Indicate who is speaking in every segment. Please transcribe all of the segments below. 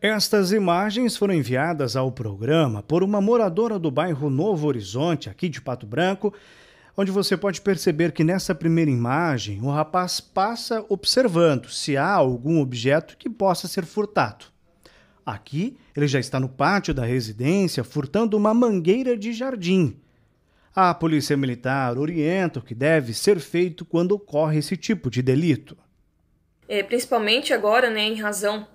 Speaker 1: Estas imagens foram enviadas ao programa por uma moradora do bairro Novo Horizonte, aqui de Pato Branco, onde você pode perceber que nessa primeira imagem o rapaz passa observando se há algum objeto que possa ser furtado. Aqui, ele já está no pátio da residência furtando uma mangueira de jardim. A Polícia Militar orienta o que deve ser feito quando ocorre esse tipo de delito.
Speaker 2: É, principalmente agora, né, em razão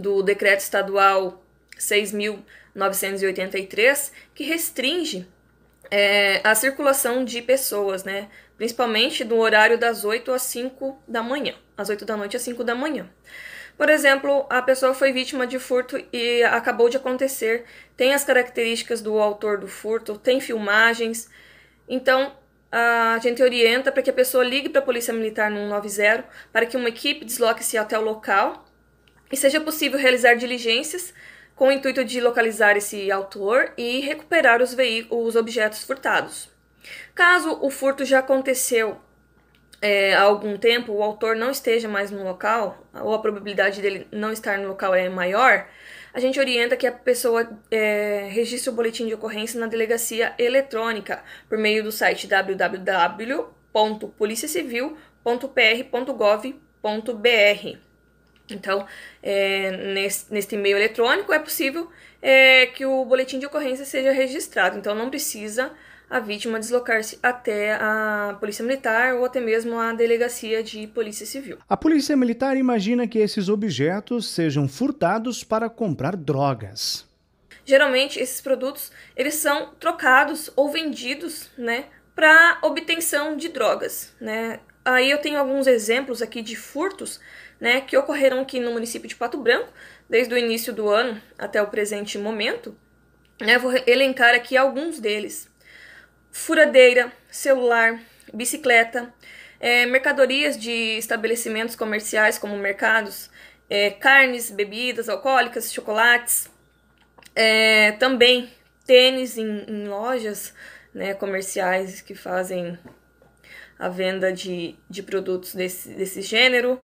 Speaker 2: do Decreto Estadual 6.983, que restringe é, a circulação de pessoas, né? principalmente do horário das 8 às 5 da manhã, às 8 da noite às 5 da manhã. Por exemplo, a pessoa foi vítima de furto e acabou de acontecer, tem as características do autor do furto, tem filmagens. Então, a gente orienta para que a pessoa ligue para a Polícia Militar no 190 para que uma equipe desloque-se até o local e seja possível realizar diligências com o intuito de localizar esse autor e recuperar os, os objetos furtados. Caso o furto já aconteceu é, há algum tempo, o autor não esteja mais no local, ou a probabilidade dele não estar no local é maior, a gente orienta que a pessoa é, registre o boletim de ocorrência na delegacia eletrônica por meio do site www.policiacivil.pr.gov.br. Então, é, nesse, nesse e-mail eletrônico é possível é, que o boletim de ocorrência seja registrado. Então, não precisa a vítima deslocar-se até a Polícia Militar ou até mesmo a Delegacia de Polícia Civil.
Speaker 1: A Polícia Militar imagina que esses objetos sejam furtados para comprar drogas.
Speaker 2: Geralmente, esses produtos eles são trocados ou vendidos né, para obtenção de drogas, né? Aí eu tenho alguns exemplos aqui de furtos, né, que ocorreram aqui no município de Pato Branco, desde o início do ano até o presente momento. Né, vou elencar aqui alguns deles. Furadeira, celular, bicicleta, é, mercadorias de estabelecimentos comerciais como mercados, é, carnes, bebidas alcoólicas, chocolates, é, também tênis em, em lojas né, comerciais que fazem a venda de, de produtos desse, desse gênero.